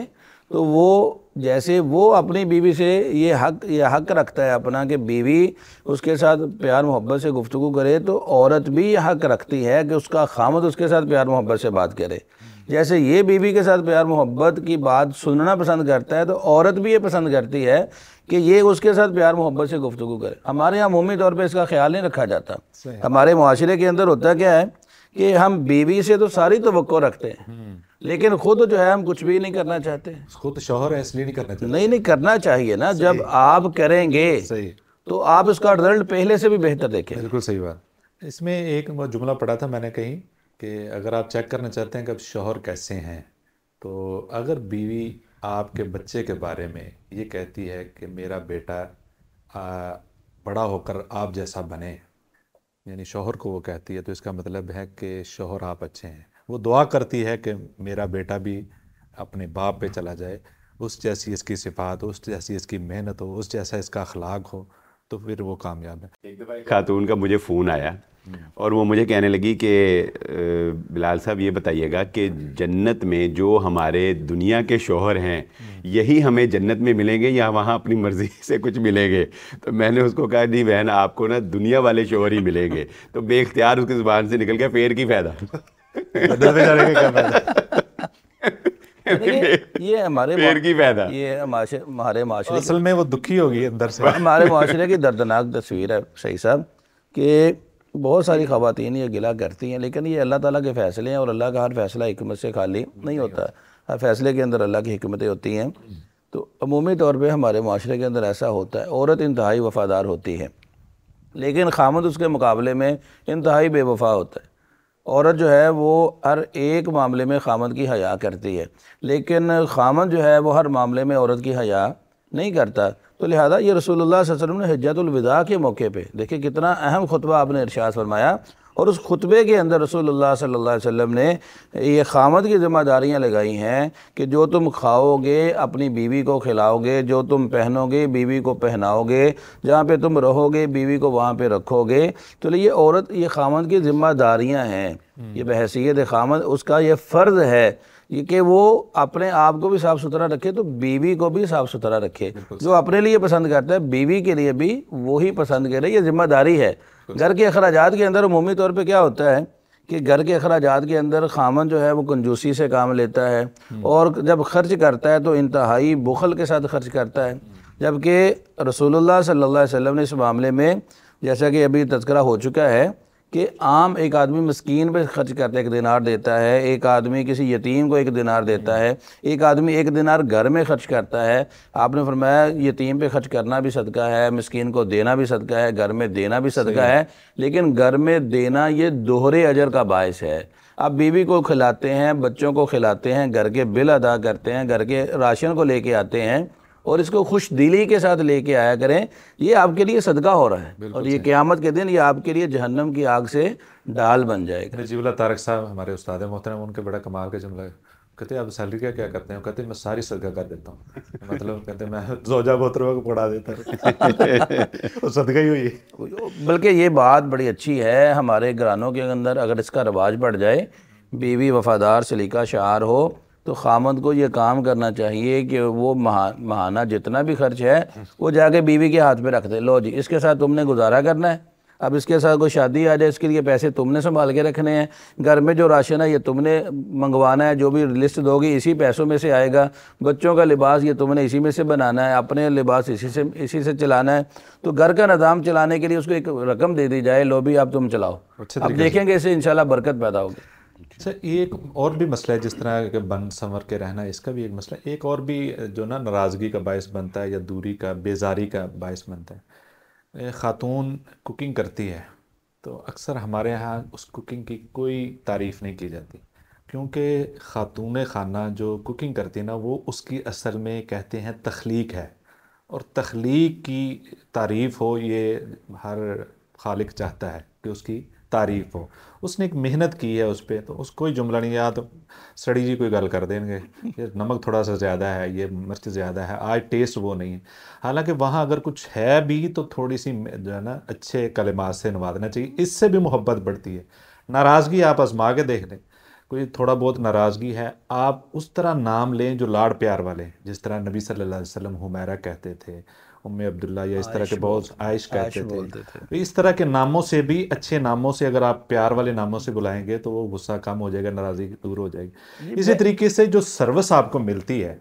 तो वो जैसे वो अपनी बीवी से ये हक ये हक रखता है अपना कि बीवी उसके साथ प्यार मोहब्बत से गुफ्तु करे तो औरत भी ये हक रखती है कि उसका खामद उसके साथ प्यार मोहब्बत से बात करे जैसे ये बीवी के साथ प्यार मोहब्बत की बात सुनना पसंद करता है तो औरत भी ये पसंद करती है कि ये उसके साथ प्यार मोहब्बत से गुफ्तु करे हमारे यहाँ अमूमी तौर पर इसका ख्याल नहीं रखा जाता हमारे माशरे के अंदर होता क्या है कि हम बीवी से तो सारी तो रखते हैं हम्म। लेकिन खुद जो है हम कुछ भी नहीं करना चाहते खुद शोहर है इसलिए नहीं करना चाहते नहीं नहीं करना चाहिए ना जब आप करेंगे सही तो आप इसका रिजल्ट पहले से भी बेहतर देखें बिल्कुल सही बात इसमें एक जुमला पढ़ा था मैंने कहीं कि अगर आप चेक करना चाहते हैं कि अब शोहर कैसे हैं तो अगर बीवी आपके बच्चे के बारे में ये कहती है कि मेरा बेटा आ, बड़ा होकर आप जैसा बने यानी शोहर को वो कहती है तो इसका मतलब है कि शोहर आप अच्छे हैं वो दुआ करती है कि मेरा बेटा भी अपने बाप पे चला जाए उस जैसी इसकी सिफात हो उस जैसी इसकी मेहनत हो उस जैसा इसका अखलाक हो तो फिर वो कामयाब है एक दफ़ा खातून का मुझे फ़ोन आया हम्म। और वो मुझे कहने लगी कि बिलाल साहब ये बताइएगा कि जन्नत में जो हमारे दुनिया के शोहर हैं हम्म। यही हमें जन्नत में मिलेंगे या वहाँ अपनी मर्ज़ी से कुछ मिलेंगे तो मैंने उसको कहा नहीं बहन आपको ना दुनिया वाले शोहर ही मिलेंगे तो बेख्तियार उसकी ज़ुबान से निकल गया फेर की फ़ायदा ये हमारे पेड़ की पैदा ये हमारे माशरे असल में वो दुखी होगी अंदर से हाँ, हमारे माशरे की दर्दनाक तस्वीर है सही साहब कि बहुत सारी खातन ये गिला करती हैं लेकिन ये अल्लाह ताला के फ़ैसले हैं और अल्लाह का हर फैसला हमत से खाली नहीं होता हर फैसले के अंदर अल्लाह की हमतें होती हैं तो अमूमी तौर पर हमारे माशरे के अंदर ऐसा होता है औरत इंतहाई वफ़ादार होती है लेकिन खामद उसके मुकाबले में इंतहाई बेवफा होता है औरत जो है वो हर एक मामले में खामद की हया करती है लेकिन खामद जो है वो हर मामले में औरत की हया नहीं करता तो लिहाजा ये रसूलुल्लाह वसल्लम ने हजतुलविदा के मौके पे देखिए कितना अहम खुतबा आपने इरशाद फरमाया और उस खुतबे के अंदर रसूलुल्लाह सल्लल्लाहु अलैहि वसल्लम ने ये खामद की ज़िम्मेदारियाँ लगाई हैं कि जो तुम खाओगे अपनी बीवी को खिलाओगे जो तुम पहनोगे बीवी को पहनाओगे जहाँ पे तुम रहोगे बीवी को वहाँ पे रखोगे तो ये औरत ये खामद की ज़िम्मेदारियाँ हैं ये हम्म। बहसीत खामद उसका ये फ़र्ज़ है ये कि वो अपने आप को भी साफ़ सुथरा रखे तो बीवी को भी साफ़ सुथरा रखे जो अपने लिए पसंद करता है बीवी के लिए भी वही पसंद करे ये जिम्मेदारी है घर के अखराज के अंदर अमूमी तौर पर क्या होता है कि घर के अखराज के अंदर खामन जो है वो कंजूसी से काम लेता है हम्म। और जब खर्च करता है तो इंतहाई बुखल के साथ खर्च करता है जबकि रसूलुल्लाह सल्लल्लाहु अलैहि वसल्लम ने इस मामले में जैसा कि अभी तस्करा हो चुका है कि आम एक आदमी मस्किन पे खर्च करता है एक दिनार देता है एक आदमी किसी यतीम को एक दिनार देता है एक आदमी एक दिनार घर में खर्च करता है आपने फरमाया यतीम पे खर्च करना भी सदका है मस्किन को देना भी सदका है घर में देना भी सदका है लेकिन घर में देना ये दोहरे अजर का बायस है आप बीवी को खिलाते हैं बच्चों को खिलाते हैं घर के बिल अदा करते हैं घर के राशन को लेके आते हैं और इसको खुश दिली के साथ लेके आया करें ये आपके लिए सदका हो रहा है और ये क़्यामत के दिन ये आपके लिए जहन्नम की आग से डाल बन जाएगा जीवला तारक साहब हमारे उस्ताद मोहतरम उनके बड़ा कमाल का जुमला कहते हैं आप सैलरी का क्या करते हैं कहते हैं मैं सारी सदका कर देता हूँ मतलब कहते हैं मैं जोजा बोतरों को पढ़ा देता हूँ और सदका ही हुई बल्कि ये बात बड़ी अच्छी है हमारे घरानों के अंदर अगर इसका रिवाज बढ़ जाए बीवी वफादार सलीका शार हो तो खामद को ये काम करना चाहिए कि वो महा महाना जितना भी खर्च है वो जाके बीवी के हाथ पे रख दे लो जी इसके साथ तुमने गुजारा करना है अब इसके साथ कोई शादी आ जाए इसके लिए पैसे तुमने संभाल के रखने हैं घर में जो राशन है ये तुमने मंगवाना है जो भी लिस्ट दोगी इसी पैसों में से आएगा बच्चों का लिबास ये तुमने इसी में से बनाना है अपने लिबास इसी से इसी से चलाना है तो घर का निज़ाम चलाने के लिए उसको एक रकम दे दी जाए लो भी आप तुम चलाओ आप देखेंगे इसे इनशाला बरकत पैदा होगी सर ये एक और भी मसला है जिस तरह बन संवर के रहना इसका भी एक मसला है एक और भी जो ना नाराज़गी का बायस बनता है या दूरी का बेजारी का बायस बनता है ख़ातून कुकिंग करती है तो अक्सर हमारे यहाँ उस कुकिंग की कोई तारीफ़ नहीं की जाती क्योंकि ख़ातून खाना जो कुकिंग करती है ना वो उसकी असल में कहते हैं तख्लीक है और तख्लीक की तारीफ़ हो ये हर खालिक चाहता है कि उसकी तारीफ़ हो उसने एक मेहनत की है उस पर तो उस कोई जुमला नहीं याद तो सड़ी जी कोई गल कर देंगे ये नमक थोड़ा सा ज़्यादा है ये मिर्च ज़्यादा है आज टेस्ट वो नहीं है हालांकि वहाँ अगर कुछ है भी तो थोड़ी सी जो है ना अच्छे कलेमात से नवाजना चाहिए इससे भी मोहब्बत बढ़ती है नाराज़गी आप आजमा के देख लें कोई थोड़ा बहुत नाराज़गी है आप उस तरह नाम लें जो लाड़ प्यार वाले जिस तरह नबी सल्लल्लाहु अलैहि वसल्लम हुमैरा कहते थे उम्मे अब्दुल्ला या इस तरह के बहुत आयश कहते थे, थे। तो इस तरह के नामों से भी अच्छे नामों से अगर आप प्यार वाले नामों से बुलाएंगे तो वो गुस्सा कम हो जाएगा नाराज़गी दूर हो जाएगी इसी तरीके से जो सर्विस आपको मिलती है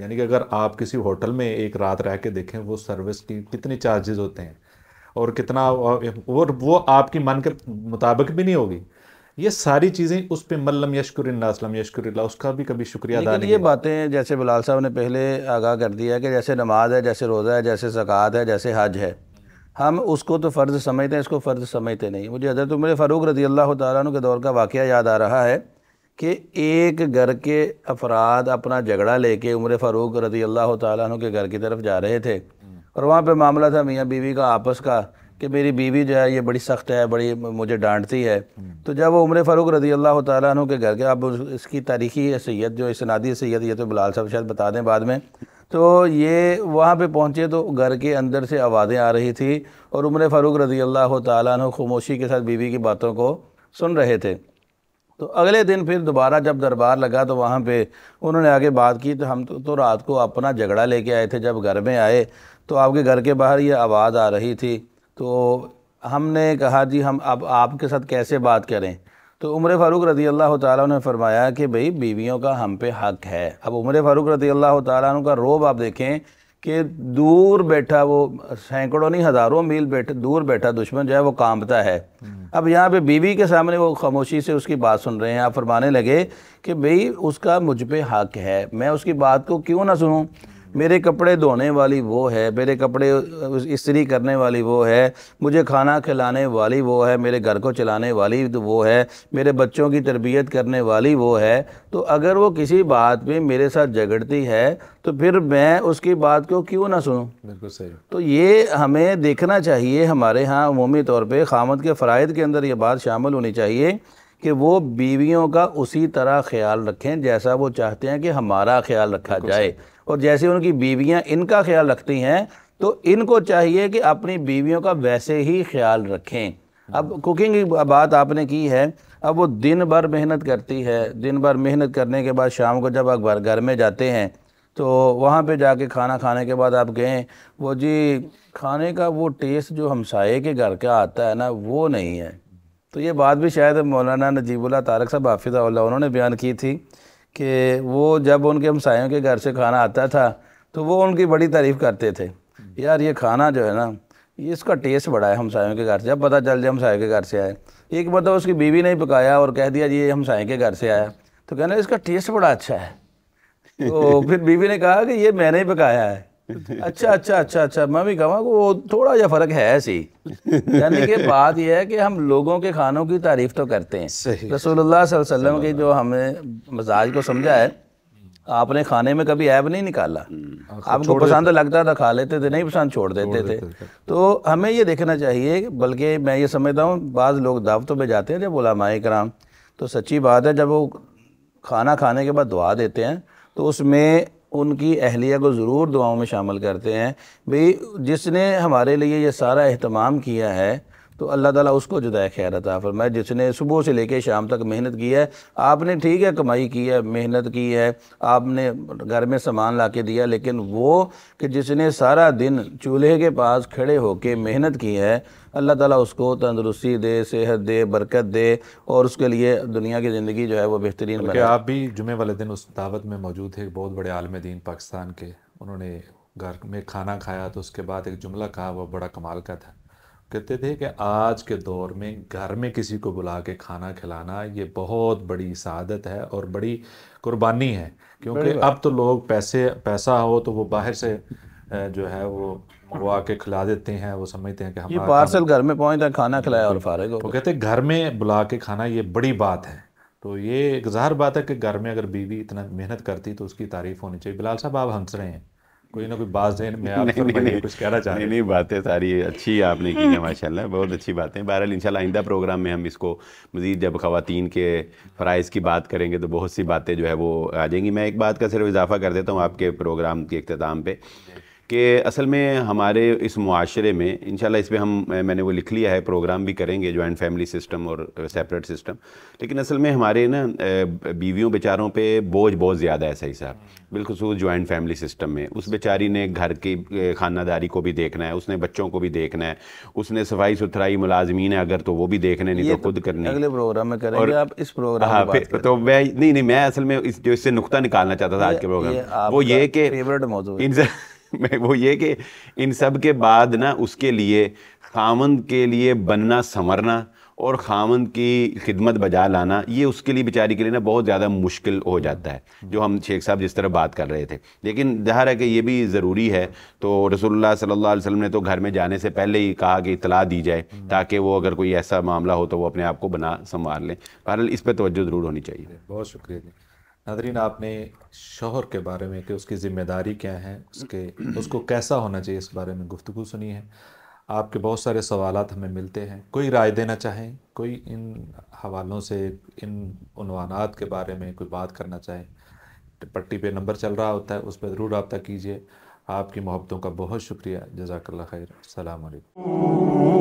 यानी कि अगर आप किसी होटल में एक रात रह के देखें वो सर्विस की कितने चार्जेस होते हैं और कितना और वो आपकी मन के मुताबिक भी नहीं होगी ये सारी चीज़ें उस पर मल्लम यशकुरल्लाम यशकुरल्ला उसका भी कभी शुक्रिया अदा ये बातें जैसे बिलाल साहब ने पहले आगाह कर दिया कि जैसे नमाज है जैसे रोज़ा है जैसे जक़ात है जैसे हज है हम उसको तो फ़र्ज़ समझते हैं इसको फ़र्ज़ समझते नहीं मुझे हजरत उम्र फ़ारूक रजी अल्लाह तु के दौर का वाक़ याद आ रहा है कि एक घर के अफराद अपना झगड़ा लेके उम्र फ़ारूक रजी अल्लाह तु के घर की तरफ जा रहे थे और वहाँ पर मामला था मियाँ बीवी का आपस का कि मेरी बीवी जो है ये बड़ी सख्त है बड़ी मुझे डांटती है तो जब वो उम्र फ़ारूक रजी अल्लाह तु के घर के अब इसकी तारीखी सैयद जो इसनादी सैद ये तो बिलाल साहब शायद बता दें बाद में तो ये वहाँ पे पहुँचे तो घर के अंदर से आवाज़ें आ रही थी और उम्र फ़ारूक रजी अल्लाह तु खामोशी के साथ बीवी की बातों को सुन रहे थे तो अगले दिन फिर दोबारा जब दरबार लगा तो वहाँ पे उन्होंने आगे बात की तो हम तो, तो रात को अपना झगड़ा लेके आए थे जब घर में आए तो आपके घर के बाहर ये आवाज़ आ रही थी तो हमने कहा जी हम अब आपके साथ कैसे बात करें तो उम्र फ़ारूक रजी अल्लाह ने फरमाया कि भाई बीवियों का हम पे हक है अब उम्र फ़ारूक रजी अल्लाह ताली का रोब आप देखें कि दूर बैठा वो सैकड़ों नहीं हज़ारों मील बैठ दूर बैठा दुश्मन जो है वो कांपता है हम्म। अब यहाँ पे बीवी के सामने वो खामोशी से उसकी बात सुन रहे हैं आप फरमाने लगे कि भाई उसका मुझ पर हक है मैं उसकी बात को क्यों ना सुनूँ मेरे कपड़े धोने वाली वो है मेरे कपड़े इस्त्री करने वाली वो है मुझे खाना खिलाने वाली वो है मेरे घर को चलाने वाली वो है मेरे बच्चों की तरबियत करने वाली वो है तो अगर वो किसी बात में मेरे साथ झगड़ती है तो फिर मैं उसकी बात को क्यों ना सुनूँ बिल्कुल सही तो ये हमें देखना चाहिए हमारे यहाँ अमूमी तौर पर खामद के फ़रद के अंदर ये बात शामिल होनी चाहिए कि वो बीवियों का उसी तरह ख्याल रखें जैसा वो चाहते हैं कि हमारा ख्याल रखा जाए और जैसे उनकी बीवियां इनका ख्याल रखती हैं तो इनको चाहिए कि अपनी बीवियों का वैसे ही ख्याल रखें अब हाँ। कुकिंग की बात आपने की है अब वो दिन भर मेहनत करती है दिन भर मेहनत करने के बाद शाम को जब आप घर में जाते हैं तो वहाँ पे जाके खाना खाने के बाद आप गए वो जी खाने का वो टेस्ट जो हमसाए के घर का आता है ना वो नहीं है तो ये बात भी शायद मौलाना नजीबुल्ला तारक साहब हाफिज़ा उन्होंने बयान की थी कि वो जब उनके हमसायों के घर से खाना आता था तो वो उनकी बड़ी तारीफ़ करते थे यार ये खाना जो है ना ये इसका टेस्ट बड़ा है हमसायों के घर से जब पता चल जाए हमसायों के घर से आए एक मतलब उसकी बीवी ने पकाया और कह दिया जी ये हमसायों के घर से आया तो कहना इसका टेस्ट बड़ा अच्छा है तो फिर बीवी ने कहा कि ये मैंने ही पकाया है अच्छा अच्छा अच्छा अच्छा मैं भी कहा वो थोड़ा सा फ़र्क है ऐसी यानी कि बात यह है कि हम लोगों के खानों की तारीफ तो करते हैं रसोल्ला वसम के जो हमें मजाज को समझा है आपने खाने में कभी ऐब नहीं निकाला हम्म। आपको पसंद लगता था खा लेते थे नहीं पसंद छोड़ देते, थे तो हमें ये देखना चाहिए बल्कि मैं ये समझता हूँ बाज़ लोग दावतों में जाते हैं जब माए कराम तो सच्ची बात है जब वो खाना खाने के बाद दुआ देते हैं तो उसमें उनकी अहलिया को ज़रूर दुआओं में शामिल करते हैं भाई जिसने हमारे लिए ये सारा अहतमाम किया है तो अल्लाह ताला उसको जुदाय खैर अता फरमाए जिसने सुबह से लेकर शाम तक मेहनत की है आपने ठीक है कमाई की है मेहनत की है आपने घर में सामान ला के दिया लेकिन वो कि जिसने सारा दिन चूल्हे के पास खड़े होकर मेहनत की है अल्लाह ताला उसको तंदरुस्ती दे सेहत दे बरकत दे और उसके लिए दुनिया की ज़िंदगी जो है वो बेहतरीन बने आप भी जुमे वाले दिन उस दावत में मौजूद थे बहुत बड़े आलम दीन पाकिस्तान के उन्होंने घर में खाना खाया तो उसके बाद एक जुमला कहा वह बड़ा कमाल का था कहते थे कि आज के दौर में घर में किसी को बुला के खाना खिलाना ये बहुत बड़ी सादत है और बड़ी कुर्बानी है क्योंकि अब तो लोग पैसे पैसा हो तो वो बाहर से जो है वो वो आके खिला देते हैं वो समझते हैं कि हम पार्सल घर में पहुंचता है खाना खिलाया और फारग वो तो कहते घर में बुला के खाना ये बड़ी बात है तो ये एक जाहिर बात है कि घर में अगर बीवी इतना मेहनत करती तो उसकी तारीफ़ होनी चाहिए बिलाल साहब आप हंस रहे हैं कोई ना कोई बात है आप नहीं, नहीं, नहीं, कुछ कहना चाहिए नहीं नहीं बातें सारी अच्छी आपने की है माशाल्लाह बहुत अच्छी बातें बहरहाल इंशाल्लाह आइंदा प्रोग्राम में हम इसको मज़ीद जब खातन के फ़राइज़ की बात करेंगे तो बहुत सी बातें जो है वो आ जाएंगी मैं एक बात का सिर्फ इजाफा कर देता हूँ आपके प्रोग्राम के अख्ताम पर कि असल में हमारे इस माशरे में इन इस पर हम मैंने वो लिख लिया है प्रोग्राम भी करेंगे जॉइंट फैमिली सिस्टम और सेपरेट सिस्टम लेकिन असल में हमारे ना बीवियों बेचारों पे बोझ बहुत ज़्यादा है सही साहब बिलखसूस जॉइंट फैमिली सिस्टम में उस बेचारी ने घर की खानादारी को भी देखना है उसने बच्चों को भी देखना है उसने सफाई सुथराई मुलाजमीन है अगर तो वो भी देखने नहीं तो, तो खुद करने अगले प्रोग्राम में करें और आप इस प्रोग्राम हाँ, तो मैं नहीं नहीं मैं असल में इस जो इससे नुकता निकालना चाहता था आज के प्रोग्राम वो ये कि मैं वो ये कि इन सब के बाद ना उसके लिए खामंद के लिए बनना संवरना और खामंद की खिदमत बजा लाना ये उसके लिए बेचारी के लिए ना बहुत ज़्यादा मुश्किल हो जाता है जो हम शेख साहब जिस तरह बात कर रहे थे लेकिन जहर है कि ये भी ज़रूरी है तो रसोल्ला सल्ला वसलम ने तो घर में जाने से पहले ही कहा कि इतला दी जाए ताकि वो अगर कोई ऐसा मामला हो तो वो अपने आप को बना संवार लें बहरहाल इस पर तोज्जो ज़रूर होनी चाहिए बहुत शुक्रिया नादरीन आपने शोहर के बारे में कि उसकी ज़िम्मेदारी क्या है उसके उसको कैसा होना चाहिए इस बारे में गुफ्तु सुनी है आपके बहुत सारे सवाल हमें मिलते हैं कोई राय देना चाहें कोई इन हवालों से इन उनवानात के बारे में कोई बात करना चाहें पट्टी पे नंबर चल रहा होता है उस पर ज़रूर रबता कीजिए आपकी मोहब्बतों का बहुत शुक्रिया जजाकल्ला खैर अलैक्म